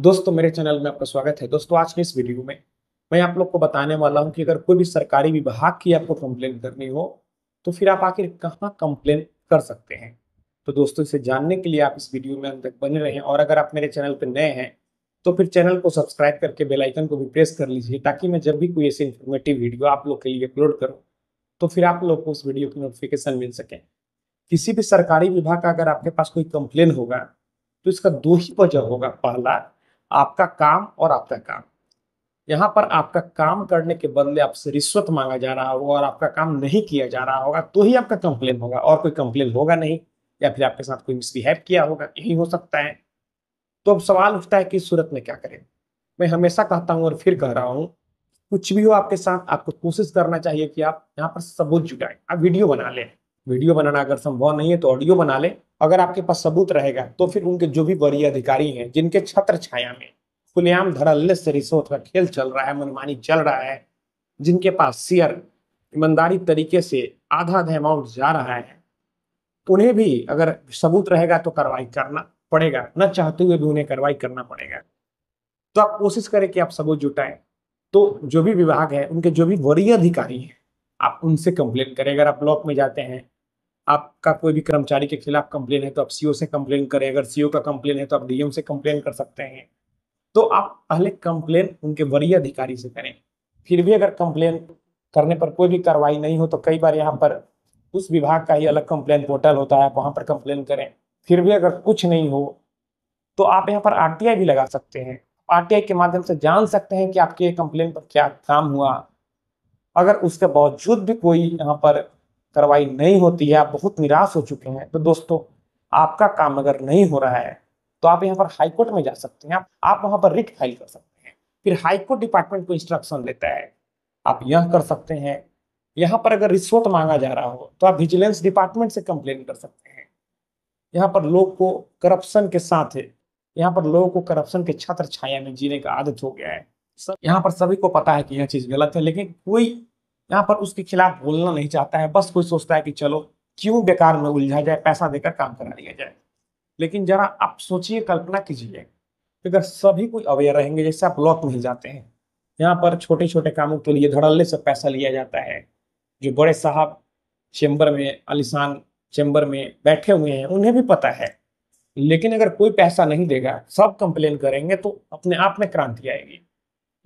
दोस्तों मेरे चैनल में आपका स्वागत है दोस्तों आज के इस वीडियो में मैं आप लोग को बताने वाला हूं कि अगर कोई भी सरकारी विभाग की आपको कंप्लेन करनी हो तो फिर आप आखिर कहाँ कंप्लेन कर सकते हैं तो दोस्तों इसे जानने के लिए आप इस वीडियो में अंत तक बने रहें और अगर आप मेरे चैनल पर नए हैं तो फिर चैनल को सब्सक्राइब करके बेलाइकन को भी प्रेस कर लीजिए ताकि मैं जब भी कोई ऐसी इन्फॉर्मेटिव वीडियो आप लोग के लिए अपलोड करूँ तो फिर आप लोग को उस वीडियो की नोटिफिकेशन मिल सके किसी भी सरकारी विभाग का अगर आपके पास कोई कंप्लेन होगा तो इसका दो ही वजह होगा पहला आपका काम और आपका काम यहाँ पर आपका काम करने के बदले आपसे रिश्वत मांगा जा रहा होगा और आपका काम नहीं किया जा रहा होगा तो ही आपका कंप्लेन होगा और कोई कंप्लेन होगा नहीं या फिर आपके साथ कोई मिसबिहेव किया होगा यही हो सकता है तो अब सवाल उठता है कि इस सूरत में क्या करें मैं हमेशा कहता हूँ और फिर कह रहा हूँ कुछ भी हो आपके साथ आपको कोशिश करना चाहिए कि आप यहाँ पर सबूत जुटाएं आप वीडियो बना लें वीडियो बनाना अगर संभव नहीं है तो ऑडियो बना लें अगर आपके पास सबूत रहेगा तो फिर उनके जो भी वरीय अधिकारी हैं जिनके छत्र छाया में खुलेआम धड़ल्ले से रिश्वत का खेल चल रहा है मनमानी चल रहा है जिनके पास शेयर ईमानदारी तरीके से आधा आधा अमाउंट जा रहा है उन्हें भी अगर सबूत रहेगा तो कार्रवाई करना पड़ेगा न चाहते हुए भी उन्हें कार्रवाई करना पड़ेगा तो आप कोशिश करें कि आप सबूत जुटाएं तो जो भी विभाग है उनके जो भी वरीय अधिकारी हैं आप उनसे कंप्लेन करें अगर आप ब्लॉक में जाते हैं आपका कोई भी कर्मचारी के खिलाफ कंप्लेन है तो आप सीओ से कंप्लेन करें अगर सीओ का कंप्लेन है तो आप डीएम से कंप्लेन कर सकते हैं तो आप पहले कंप्लेन उनके वरीय अधिकारी से करें फिर भी अगर कंप्लेन करने पर कोई भी कार्रवाई नहीं हो तो कई बार यहाँ पर उस विभाग का ही अलग कंप्लेन पोर्टल होता है आप वहाँ पर कंप्लेन करें फिर भी अगर कुछ नहीं हो तो आप यहाँ पर आर भी लगा सकते हैं आर के माध्यम से जान सकते हैं कि आपके कंप्लेन पर क्या काम हुआ अगर उसके बावजूद भी कोई यहाँ पर कार्रवाई नहीं होती है आप बहुत निराश हो चुके हैं तो दोस्तों आपका काम अगर नहीं हो रहा है तो आप यहाँ पर हाईकोर्ट में जा सकते हैं आप वहां पर रिट फाइल कर सकते हैं फिर हाईकोर्ट डिपार्टमेंट को इंस्ट्रक्शन देता है आप यह कर सकते हैं यहाँ पर अगर रिश्वत मांगा जा रहा हो तो आप विजिलेंस डिपार्टमेंट से कंप्लेन कर सकते हैं यहाँ पर लोग को करप्शन के साथ है यहाँ पर लोगों को करप्शन के छत्र छाया में जीने का आदत हो गया है सर यहाँ पर सभी को पता है कि यह चीज़ गलत है लेकिन कोई यहाँ पर उसके खिलाफ बोलना नहीं चाहता है बस कोई सोचता है कि चलो क्यों बेकार में उलझा जाए पैसा देकर काम करा लिया जाए लेकिन जरा आप सोचिए कल्पना कीजिए अगर सभी कोई अवेयर रहेंगे जैसे आप ब्लॉक नहीं जाते हैं यहाँ पर छोटे छोटे कामों के लिए धड़ल्ले से पैसा लिया जाता है जो बड़े साहब चैम्बर में अलीशान चैम्बर में बैठे हुए हैं उन्हें भी पता है लेकिन अगर कोई पैसा नहीं देगा सब कंप्लेन करेंगे तो अपने आप में क्रांति आएगी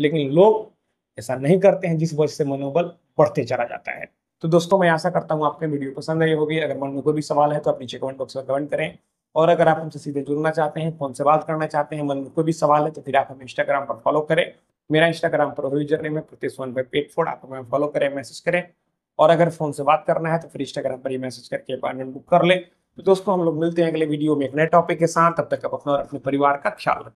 लेकिन लोग ऐसा नहीं करते हैं जिस वजह से मनोबल बढ़ते चला जाता है तो दोस्तों मैं आशा करता हूँ आपके वीडियो पसंद आई होगी अगर मन में कोई भी सवाल है तो आप नीचे कमेंट बॉक्स में कमेंट करें और अगर आप हमसे सीधे जुड़ना चाहते हैं फोन से बात करना चाहते हैं मन में कोई भी सवाल है तो फिर आप हमें इंस्टाग्राम पर फॉलो करें मेरा इंस्टाग्राम पर यूजर जर्नी में प्रत्येक पर पेट फोड़ आप हमें फॉलो करें मैसेज करें और अगर फोन से बात करना है तो फिर इंस्टाग्राम पर ही मैसेज करके अपॉइंटमेंट बुक कर लें तो दोस्तों हम लोग मिलते हैं अगले वीडियो में एक नए टॉपिक के साथ तब तक आप अपना और अपने परिवार का ख्याल रखें